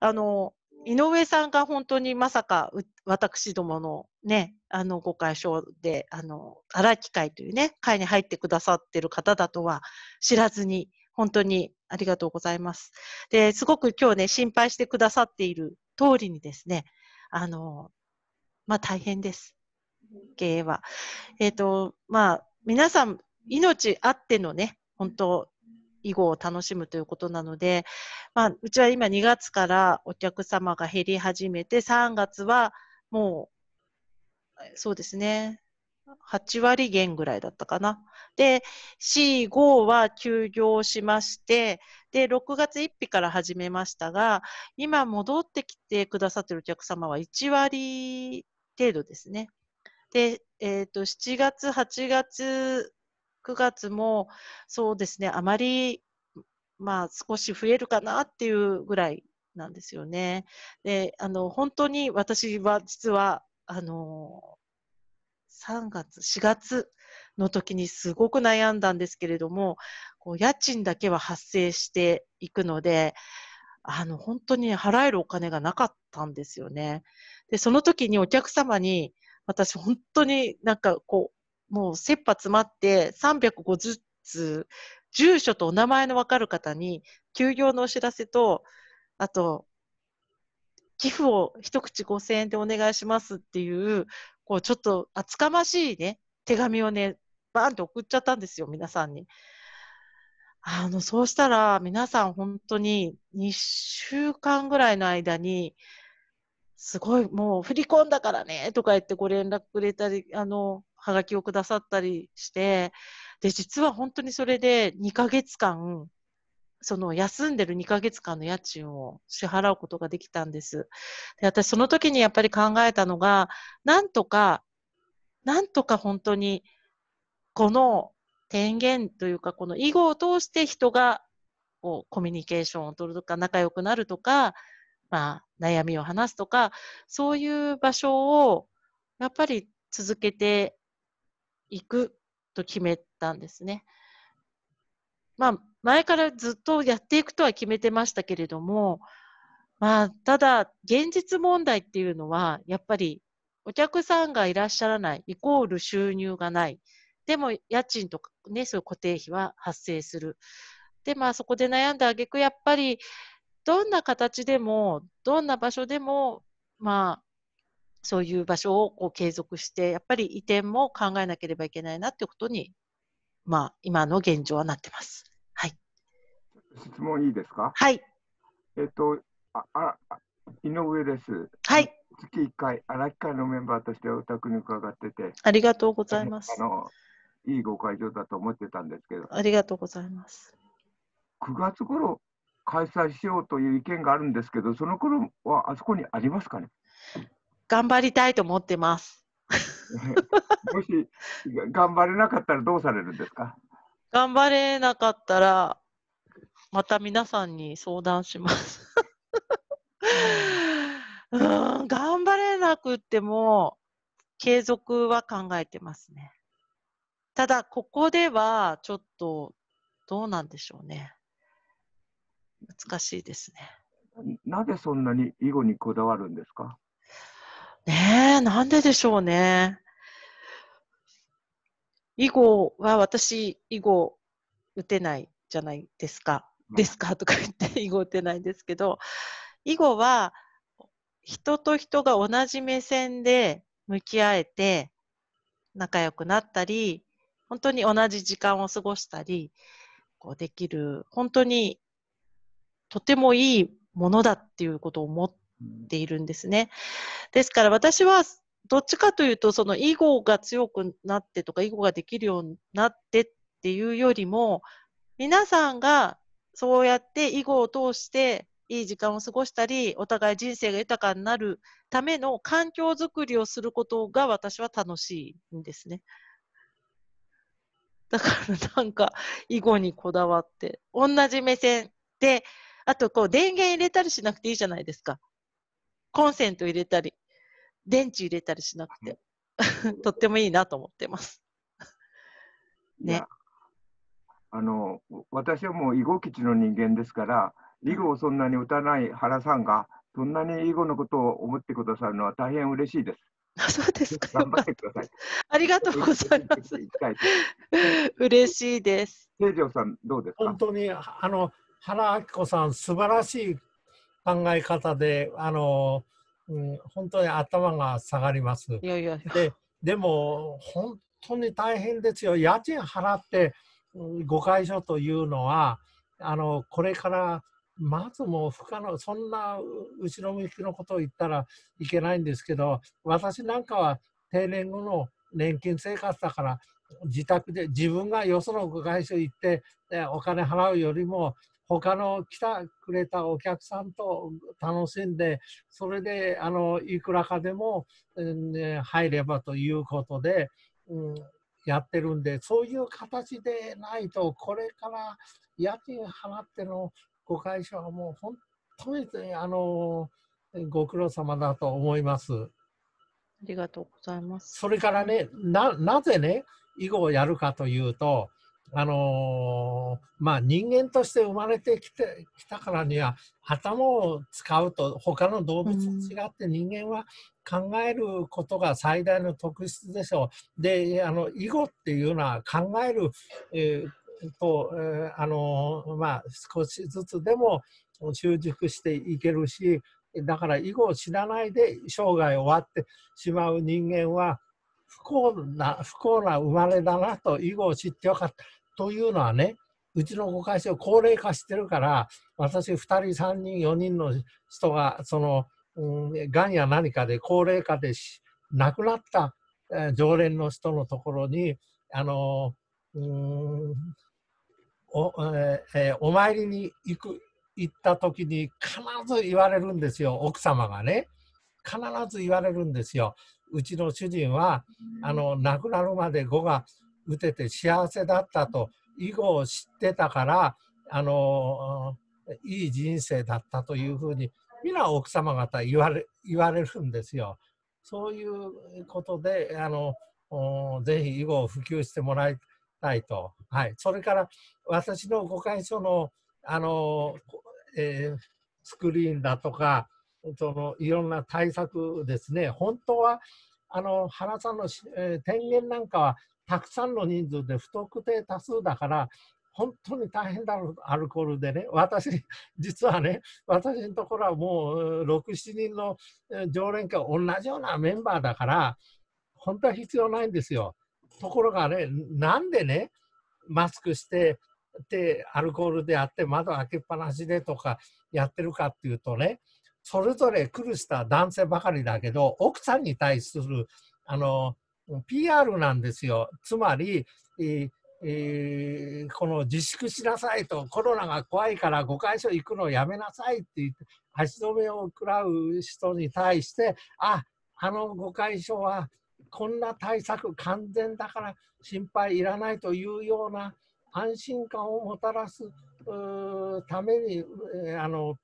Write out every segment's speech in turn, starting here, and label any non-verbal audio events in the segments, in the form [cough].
あの、井上さんが本当にまさか私どものね、あのご解消で、あの、荒木会というね、会に入ってくださってる方だとは知らずに、本当にありがとうございます。で、すごく今日ね、心配してくださっている通りにですね、あの、まあ大変です。経営は。えっ、ー、と、まあ皆さん命あってのね、本当囲碁を楽しむということなので、まあ、うちは今2月からお客様が減り始めて、3月はもう、そうですね、8割減ぐらいだったかな。で、C、5は休業しまして、で、6月1日から始めましたが、今戻ってきてくださってるお客様は1割程度ですね。で、えっ、ー、と、7月、8月9月もそうですね、あまり、まあ、少し増えるかなっていうぐらいなんですよね。で、あの、本当に私は実は、あの、3月、4月の時にすごく悩んだんですけれども、こう家賃だけは発生していくので、あの、本当に払えるお金がなかったんですよね。で、その時にお客様に、私本当になんかこう、もう切羽詰まって350通、住所とお名前のわかる方に、休業のお知らせと、あと、寄付を一口5000円でお願いしますっていう、こうちょっと厚かましいね、手紙をね、バーンと送っちゃったんですよ、皆さんに。あの、そうしたら皆さん本当に2週間ぐらいの間に、すごいもう振り込んだからねとか言ってご連絡くれたり、あの、はがきをくださったりして、で、実は本当にそれで2ヶ月間、その休んでる2ヶ月間の家賃を支払うことができたんです。で、私その時にやっぱり考えたのが、なんとか、なんとか本当に、この天元というか、この囲碁を通して人がこうコミュニケーションを取るとか、仲良くなるとか、まあ、悩みを話すとか、そういう場所をやっぱり続けて行くと決めたんですね。まあ、前からずっとやっていくとは決めてましたけれども、まあ、ただ、現実問題っていうのは、やっぱりお客さんがいらっしゃらない、イコール収入がない。でも、家賃とかね、そういう固定費は発生する。で、まあ、そこで悩んだ挙句、やっぱり、どんな形でも、どんな場所でも、まあ、そういう場所をこう継続して、やっぱり移転も考えなければいけないなっていうことに、まあ、今の現状はなってます。はい。質問いいですかはい。えっと、あ、あ、井上です。はい。月1回、荒木会のメンバーとしてお宅に伺ってて。ありがとうございます。あの、いいご会場だと思ってたんですけど。ありがとうございます。9月頃開催しようという意見があるんですけど、その頃はあそこにありますかね頑張りたいと思ってます。[laughs] もし頑張れなかったらどうされるんですか頑張れなかったらまた皆さんに相談しますうん頑張れなくても継続は考えてますねただここではちょっとどうなんでしょうね難しいですねなぜそんなに囲碁にこだわるんですかねえ、なんででしょうね。囲碁は私、囲碁打てないじゃないですか。ですかとか言って [laughs] 囲碁打てないんですけど、囲碁は人と人が同じ目線で向き合えて仲良くなったり、本当に同じ時間を過ごしたり、こうできる、本当にとてもいいものだっていうことを思ってっているんですね。ですから私はどっちかというとその囲碁が強くなってとか囲碁ができるようになってっていうよりも皆さんがそうやって囲碁を通していい時間を過ごしたりお互い人生が豊かになるための環境づくりをすることが私は楽しいんですね。だからなんか囲碁にこだわって同じ目線であとこう電源入れたりしなくていいじゃないですか。コンセント入れたり、電池入れたりしなくて、とってもいいなと思ってます。ね。あの、私はもう囲碁基地の人間ですから、囲碁をそんなに打たない原さんが、そんなに囲碁のことを思ってくださるのは大変嬉しいです。そうですか。頑張ってください。ありがとうございます。嬉しいです。平常さん、どうですか。本当に、あの、原明子さん、素晴らしい考え方で、あの、うん、本当に頭が下がります。いやいやででも、本当に大変ですよ。家賃払って5解所というのは、あの、これから、まずもう不可能、そんな後ろ向きのことを言ったらいけないんですけど、私なんかは定年後の年金生活だから、自宅で自分がよその会社行って、お金払うよりも他の来てくれたお客さんと楽しんで、それで、あの、いくらかでも、入ればということで、うん、やってるんで、そういう形でないと、これから家賃払ってのご会社はもう本当に、あの、ご苦労様だと思います。ありがとうございます。それからね、な、なぜね、囲碁をやるかというと、あのー、まあ、人間として生まれてきてきたからには頭を使うと他の動物と違って人間は考えることが最大の特質でしょう。であの囲碁っていうのは考える、えー、と、えー、あのー、まあ、少しずつでも習熟していけるしだから囲碁を知らないで生涯終わってしまう人間は不幸な不幸な生まれだなと以後知ってよかったというのはねうちのご会社を高齢化してるから私2人3人4人の人がそのが、うんや何かで高齢化で亡くなった、えー、常連の人のところにあのうんおえー、お参りに行く行った時に必ず言われるんですよ奥様がね必ず言われるんですようちの主人はあの亡くなるまで碁が打てて幸せだったと以後を知ってたからあのいい人生だったというふうに皆奥様方言われ言われるんですよ。そういうことであのぜひ囲碁を普及してもらいたいと。はい、それから私のご会所のあの、えー、スクリーンだとかそのいろんな対策ですね、本当はあの原さんの、えー、天元なんかはたくさんの人数で不特定多数だから、本当に大変だろう、アルコールでね、私、実はね、私のところはもう6、7人の常連客、同じようなメンバーだから、本当は必要ないんですよ。ところがね、なんでね、マスクして、で、アルコールであって、窓開けっぱなしでとかやってるかっていうとね、それぞれ苦した男性ばかりだけど、奥さんに対する、あの、PR なんですよ。つまり、えーえー、この自粛しなさいと、コロナが怖いから5会所行くのをやめなさいって言って、足止めを食らう人に対して、あ、あの5会所はこんな対策完全だから心配いらないというような安心感をもたらすためにあの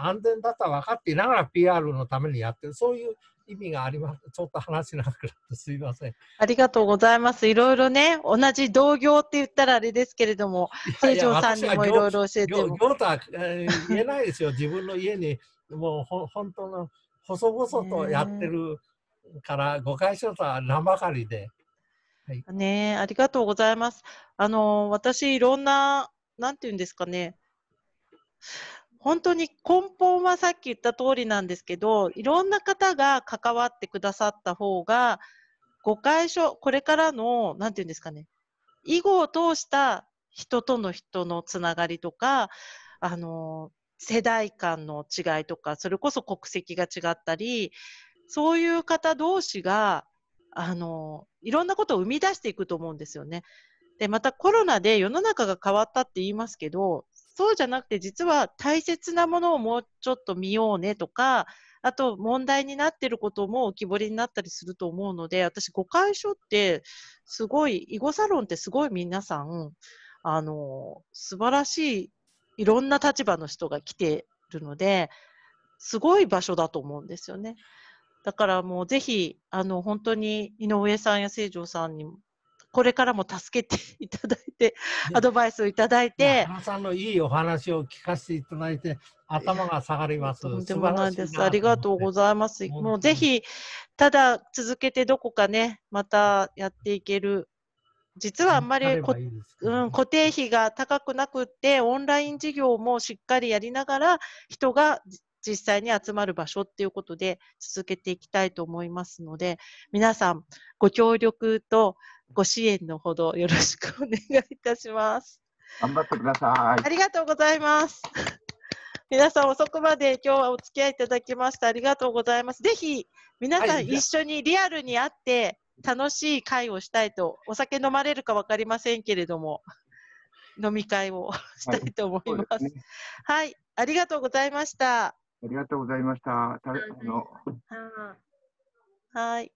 安全だとは分かっていながら PR のためにやってるそういう意味がありますちょっと話なくなってすいませんありがとうございますいろいろね同じ同業って言ったらあれですけれども清張さんにもいろいろ教えても業とは言えないですよ自分の家にもうほ本当の細々とやってるから誤解しようとは名ばかりで。はい、ねありがとうございます。あの私いろんななんていうんですかね、本当に根本はさっき言った通りなんですけど、いろんな方が関わってくださった方が、誤解書これからの、なんていうんですかね、囲碁を通した人との人のつながりとか、あの、世代間の違いとか、それこそ国籍が違ったり、そういう方同士が、あの、いろんなことを生み出していくと思うんですよね。で、またコロナで世の中が変わったって言いますけど、そうじゃなくて実は大切なものをもうちょっと見ようねとか、あと問題になってることも浮き彫りになったりすると思うので、私、ご解書ってすごい、囲碁サロンってすごい皆さん、あの、素晴らしい、いろんな立場の人が来てるので、すごい場所だと思うんですよね。だからもうぜひ、あの、本当に井上さんや成城さんにこれからも助けていただいて、アドバイスをいただいて。原さんのいいお話を聞かせていただいて、頭が下がります。でもないです。ありがとうございます。もうぜひ、ただ続けてどこかね、またやっていける。実はあんまり、ね、うん、固定費が高くなくて、オンライン事業もしっかりやりながら、人が実際に集まる場所っていうことで続けていきたいと思いますので、皆さんご協力とご支援のほどよろしくお願いいたします。頑張ってください。ありがとうございます。皆さん遅くまで今日はお付き合いいただきましたありがとうございます。ぜひ皆さん一緒にリアルに会って楽しい会をしたいと、お酒飲まれるか分かりませんけれども、飲み会をしたいと思います。はい、ねはい、ありがとうございました。ありがとうございました。たあのはい。